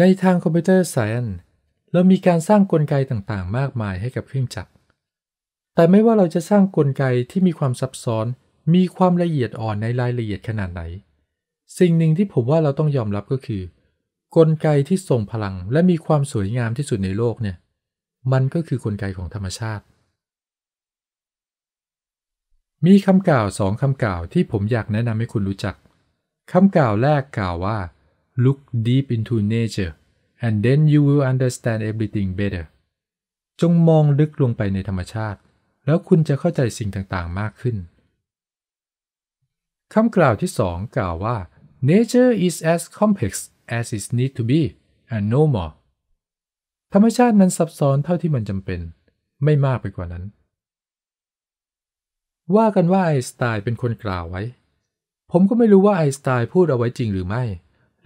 ในทางคอมพิวเตอร์ไซเอนเรามีการสร้างกลไกต่างๆ มากมายให้กับเครื่องจักรแต่ไม่ว่าเราจะสร้างกลไกที่มีความซับซ้อน มีความละเอียดอ่อนในรายละเอียดขนาดไหน สิ่งหนึ่งที่ผมว่าเราต้องยอมรับก็คือ กลไกที่ทรงพลัง และมีความสวยงามที่สุดในโลกเนี่ยมันก็คือกลไกของธรรมชาติ มีคำกล่าวสองคำกล่าวที่ผมอยากแนะนำให้คุณรู้จักคำกล่าวแรกกล่าวว่า Look deep into nature and then you will understand everything better จงมองลึกลงไปในธรรมชาติ แล้วคุณจะเข้าใจสิ่งต่างๆ มากขึ้น คำกล่าวที่สองกล่าวว่า nature is as complex as it need to be and no more ธรรมชาตินั้นซับซ้อนเท่าที่มันจำเป็น ไม่มากไปกว่านั้น ว่ากันว่าไอสไตน์เป็นคนกล่าวไว้ ผมก็ไม่รู้ว่าไอสไตน์พูดเอาไว้จริงหรือไม่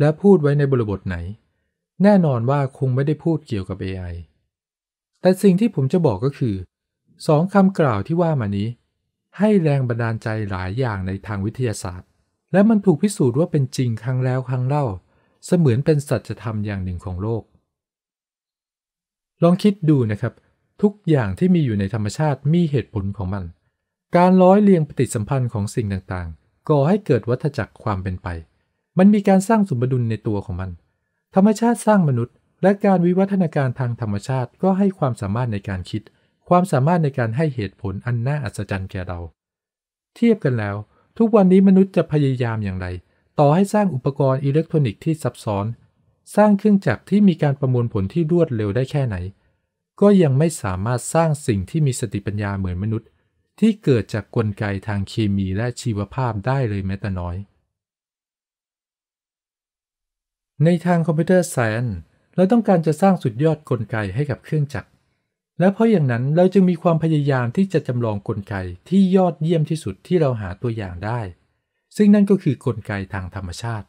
และพูดไว้ในบริบทไหน แน่นอนว่าคงไม่ได้พูดเกี่ยวกับ AI แต่สิ่งที่ผมจะบอกก็คือสองคำกล่าวที่ว่ามานี้ ให้แรงบันดาลใจหลายอย่างในทางวิทยาศาสตร์ และมันถูกพิสูจน์ว่าเป็นจริงครั้งแล้วครั้งเล่า เสมือนเป็นสัจธรรมอย่างหนึ่งของโลก ลองคิดดูนะครับ ทุกอย่างที่มีอยู่ในธรรมชาติมีเหตุผลของมัน การร้อยเรียงปฏิสัมพันธ์ของสิ่งต่างๆก่อให้เกิดวัฏจักรความเป็นไปมันมีการสร้างสมดุลในตัวของมัน ธรรมชาติสร้างมนุษย์ และการวิวัฒนาการทางธรรมชาติ ก็ให้ความสามารถในการคิด ความสามารถในการให้เหตุผลอันน่าอัศจรรย์แก่เรา เทียบกันแล้ว ทุกวันนี้มนุษย์จะพยายามอย่างไร ต่อให้สร้างอุปกรณ์อิเล็กทรอนิกส์ที่ซับซ้อน สร้างเครื่องจักรที่มีการประมวลผลที่รวดเร็วได้แค่ไหน ก็ยังไม่สามารถสร้างสิ่งที่มีสติปัญญาเหมือนมนุษย์ ที่เกิดจากกลไกทางเคมีและชีวภาพได้เลยแม้แต่น้อยในทางคอมพิวเตอร์ไซน์เราต้องการจะสร้างสุดยอดกลไกให้กับเครื่องจักร และเพราะอย่างนั้นเราจึงมีความพยายามที่จะจำลองกลไกที่ยอดเยี่ยมที่สุดที่เราหาตัวอย่างได้ ซึ่งนั่นก็คือกลไกทางธรรมชาติ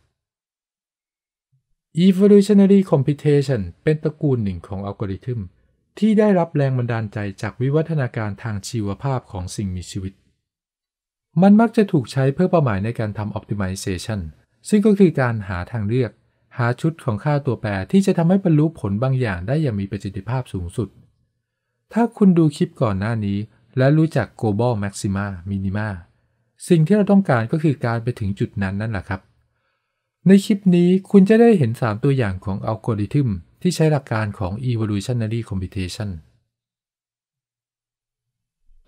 Evolutionary Computation เป็นตระกูลหนึ่งของอัลกอริทึมที่ได้รับแรงบันดาลใจจากวิวัฒนาการทางชีวภาพของสิ่งมีชีวิต มันมักจะถูกใช้เพื่อเป้าหมายในการทำ optimization ซึ่งก็คือการหาทางเลือกหาชุดของค่าตัวแปรที่จะทำให้บรรลุผลบางอย่างได้อย่างมีประสิทธิภาพสูงสุด ถ้าคุณดูคลิปก่อนหน้านี้ และรู้จัก global maxima minima สิ่งที่เราต้องการก็คือการไปถึงจุดนั้นนั่นแหละครับ ในคลิปนี้คุณจะได้เห็น 3 ตัวอย่างของอัลกอริทึมที่ใช้หลักการของ evolutionary computation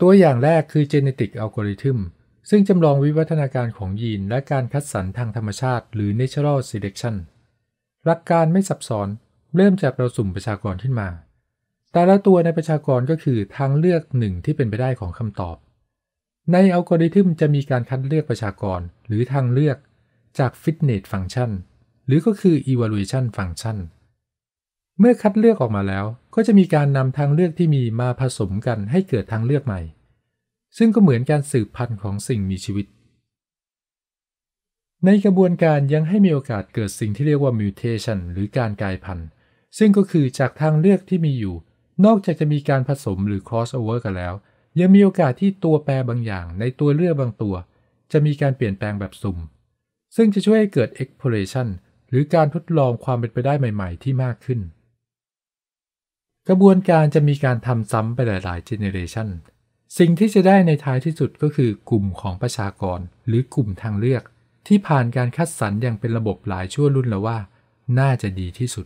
ตัวอย่างแรกคือ genetic algorithm ซึ่งจำลองวิวัฒนาการของยีนและการคัดสรรทางธรรมชาติหรือ natural selection หลักการไม่ซับซ้อนเริ่มจากเราสุ่มประชากรขึ้นมา แต่ละตัวในประชากรก็คือทางเลือกหนึ่งที่เป็นไปได้ของคำตอบ ในอัลกอริทึมจะมีการคัดเลือกประชากรหรือทางเลือกจากฟิตเนสฟังก์ชันหรือก็คือ evaluation function เมื่อคัดเลือกออกมาแล้วก็จะมีการนำทางเลือกที่มีมาผสมกันให้เกิดทางเลือกใหม่ ซึ่งก็เหมือนการสืบพันธุ์ของสิ่งมีชีวิตในกระบวนการยังให้มีโอกาสเกิดสิ่งที่เรียกว่า mutation หรือการกลายพันธุ์ ซึ่งก็คือจากทางเลือกที่มีอยู่ นอกจากจะมีการผสมหรือ crossover กันแล้ว ยังมีโอกาสที่ตัวแปรบางอย่าง ในตัวเลือกบางตัว จะมีการเปลี่ยนแปลงแบบสุ่ม ซึ่งจะช่วยให้เกิด exploration หรือการทดลองความเป็นไปได้ใหม่ ๆ ที่มากขึ้น กระบวนการจะมีการทำซ้ำไปหลายๆ generation สิ่งที่จะได้ในท้ายที่สุดก็คือกลุ่มของประชากร หรือกลุ่มทางเลือกที่ผ่านการคัดสรรอย่างเป็นระบบหลายชั่วรุ่นแล้วว่าน่าจะดีที่สุด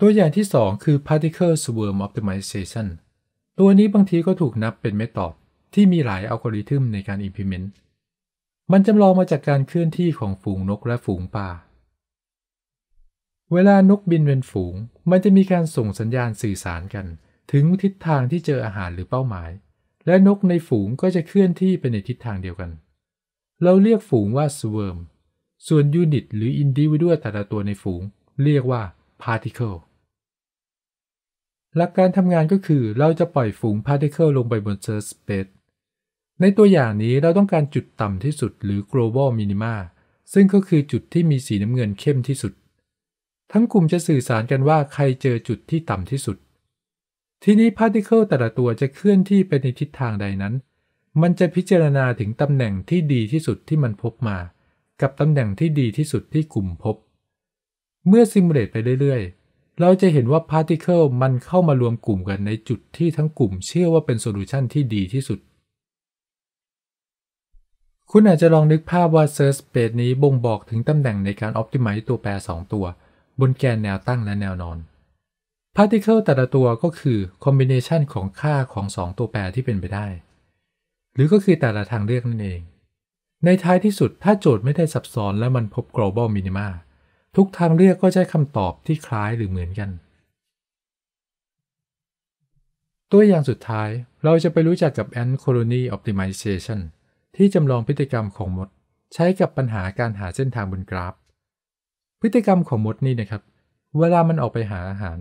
ตัวอย่างที่ 2 คือ particle swarm optimization ตัวนี้บางทีก็ถูกนับเป็นเมธอดที่มีหลายอัลกอริทึมในการ implement มันจำลองมาจากการเคลื่อนที่ของฝูงนกและฝูงป่า เวลานกบินเป็นฝูง มันจะมีการส่งสัญญาณสื่อสารกัน ถึงทิศทางที่เจออาหารหรือเป้าหมายและนกในฝูงก็จะเคลื่อนที่ไปในทิศทางเดียวกัน เราเรียกฝูงว่าสเวิร์มส่วนยูนิตหรืออินดิวิดวแต่ละตัวในฝูงเรียกว่าพาร์ติเคิลหลักการทำงานก็คือเราจะปล่อยฝูงพาร์ติเคิลลงไปบนเซิร์ฟสเปซในตัวอย่างนี้เราต้องการจุดต่ำที่สุดหรือ global minima ซึ่งก็คือจุดที่มีสีน้ำเงินเข้มที่สุด ทั้งกลุ่มจะสื่อสารกันว่า ใครเจอจุดที่ต่ำที่สุดทีนี้พาร์ติเคิลแต่ละตัวจะเคลื่อนที่ไปในทิศทางใดนั้น มันจะพิจารณาถึงตำแหน่งที่ดีที่สุดที่มันพบมา กับตำแหน่งที่ดีที่สุดที่กลุ่มพบ เมื่อซิมูเลตไปเรื่อยๆ เราจะเห็นว่าพาร์ติเคิลมันเข้ามารวมกลุ่มกันในจุดที่ทั้งกลุ่มเชื่อว่าเป็นโซลูชันที่ดีที่สุด คุณอาจจะลองนึกภาพว่าเซิร์ชเปดนี้บ่งบอกถึงตำแหน่งในการออพติมัยตัวแปร2ตัว บนแกนแนวตั้งและแนวนอนพาร์ติเคิลแต่ละตัวก็คือคอมบิเนชันของค่าของ 2 ตัวแปรที่เป็นไปได้ หรือก็คือแต่ละทางเลือกนั่นเอง ในท้ายที่สุดถ้าโจทย์ไม่ได้ซับซ้อนและมันพบ global minima ทุกทางเลือกก็จะคำตอบที่คล้ายหรือเหมือนกัน ตัวอย่างสุดท้ายเราจะไปรู้จักกับ ant colony optimization ที่จำลองพฤติกรรมของมด ใช้กับปัญหาการหาเส้นทางบนกราฟ พฤติกรรมของมดนี่นะครับเวลามันออกไปหาอาหาร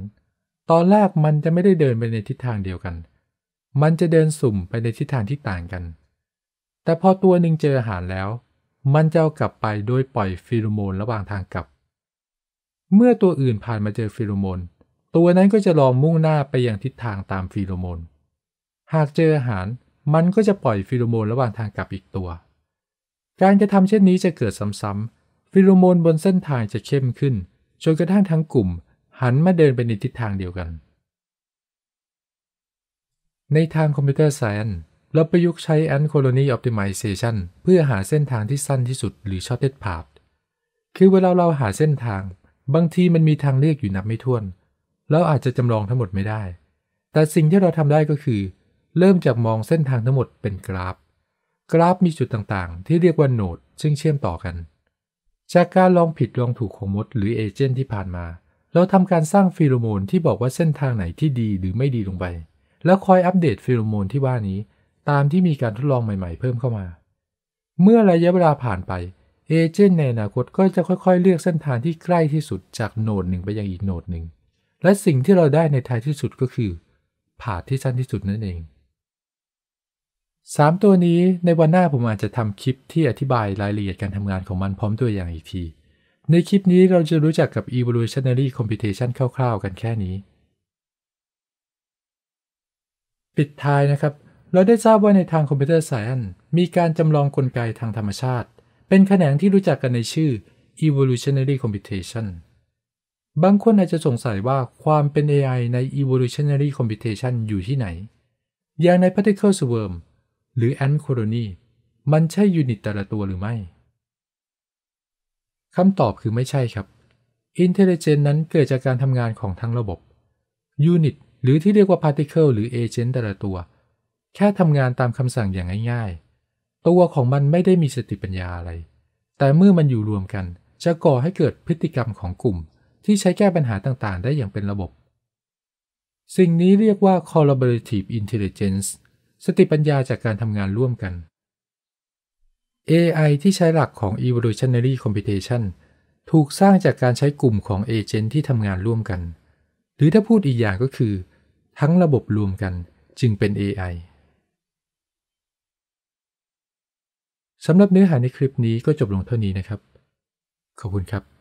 ตอนแรกมันจะไม่ได้เดินไปในทิศทางเดียวกัน มันจะเดินสุ่มไปในทิศทางที่ต่างกัน แต่พอตัวหนึ่งเจออาหารแล้ว มันจะเอากลับไปโดยปล่อยฟีโรโมนระหว่างทางกลับ เมื่อตัวอื่นผ่านมาเจอฟีโรโมน ตัวนั้นก็จะลองมุ่งหน้าไปยังทิศทางตามฟีโรโมน หากเจออาหาร มันก็จะปล่อยฟีโรโมนระหว่างทางกลับอีกตัว การจะทำเช่นนี้จะเกิดซ้ำๆฟีโรโมนบนเส้นทางจะเข้มขึ้นจนกระทั่งทั้งกลุ่มหันมาเดินไปในทิศทางเดียวกัน ในทางคอมพิวเตอร์ไซเอนเราประยุกต์ใช้ Ant Colony Optimization เพื่อหาเส้นทางที่สั้นที่สุดหรือ shortest path คือเวลาเราหาเส้นทาง บางทีมันมีทางเลือกอยู่นับไม่ถ้วน เราอาจจะจำลองทั้งหมดไม่ได้ แต่สิ่งที่เราทำได้ก็คือ เริ่มจากมองเส้นทางทั้งหมดเป็นกราฟ กราฟมีจุดต่างๆที่เรียกว่าโนด ซึ่งเชื่อมต่อกัน จากการลองผิดลองถูกของมด หรือเอเจนต์ที่ผ่านมาเราทำการสร้างฟีโรโมนที่บอกว่าเส้นทางไหนที่ดีหรือไม่ดีลงไป แล้วคอยอัปเดตฟีโรโมนที่ว่านี้ ตามที่มีการทดลองใหม่ๆเพิ่มเข้ามา เมื่อระยะเวลาผ่านไปเอเจนต์ในอนาคตก็จะค่อยๆ เลือกเส้นทางที่ใกล้ที่สุดจากโนดหนึ่งไปยังอีกโนดหนึ่ง และสิ่งที่เราได้ในท้ายที่สุดก็คือผ่าที่สั้นที่สุดนั่นเอง 3 ตัวนี้ในวันหน้าผมอาจจะทำคลิปที่อธิบายรายละเอียดการทำงานของมันพร้อมตัวอย่างอีกทีในคลิปนี้เราจะรู้จักกับ evolutionary computation คร่าวๆ กันแค่นี้ ปิดท้ายนะครับ เราได้ทราบว่าในทางคอมพิวเตอร์ไซน์มีการจำลองกลไกทางธรรมชาติ เป็นแขนงที่รู้จักกันในชื่อ evolutionary computation บางคนอาจจะสงสัยว่าความเป็น AI ใน evolutionary computation อยู่ที่ไหน อย่างใน particle swarm หรือ ant colony มันใช่ยูนิตแต่ละตัวหรือไม่คำตอบคือไม่ใช่ครับ i n t e l l i g e n c นั้นเกิดจากการทำงานของทั้งระบบ Unit หรือที่เรียกว่า Particle หรือ Agent แต่ละตัว แค่ทำงานตามคำสั่งอย่างง่าย ๆ ตัวของมันไม่ได้มีสติปัญญาอะไร แต่เมื่อมันอยู่รวมกัน จะก่อให้เกิดพฤติกรรมของกลุ่ม ที่ใช้แก้ปัญหาต่างๆ ได้อย่างเป็นระบบ สิ่งนี้เรียกว่า collaborative intelligence สติปัญญาจากการทำงานร่วมกัน AI ที่ใช้หลักของ evolutionary computation ถูกสร้างจากการใช้กลุ่มของเอเจนต์ที่ทำงานร่วมกัน หรือถ้าพูดอีกอย่างก็คือ ทั้งระบบรวมกันจึงเป็น AI สำหรับเนื้อหาในคลิปนี้ก็จบลงเท่านี้นะครับ ขอบคุณครับ